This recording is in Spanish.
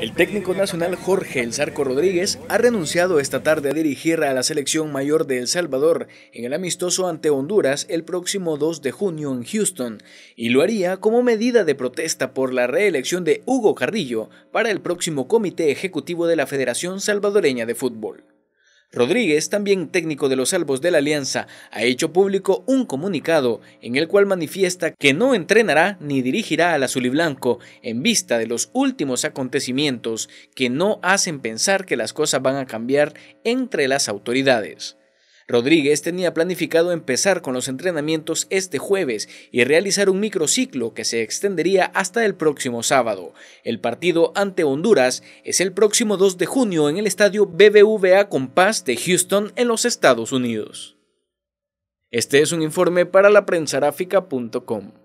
El técnico nacional Jorge El Zarco Rodríguez ha renunciado esta tarde a dirigir a la selección mayor de El Salvador en el amistoso ante Honduras el próximo 2 de junio en Houston y lo haría como medida de protesta por la reelección de Hugo Carrillo para el próximo comité ejecutivo de la Federación Salvadoreña de Fútbol. Rodríguez, también técnico de los Salvos de la Alianza, ha hecho público un comunicado en el cual manifiesta que no entrenará ni dirigirá al azul y blanco en vista de los últimos acontecimientos que no hacen pensar que las cosas van a cambiar entre las autoridades. Rodríguez tenía planificado empezar con los entrenamientos este jueves y realizar un microciclo que se extendería hasta el próximo sábado. El partido ante Honduras es el próximo 2 de junio en el estadio BBVA Compass de Houston en los Estados Unidos. Este es un informe para laprensaráfica.com.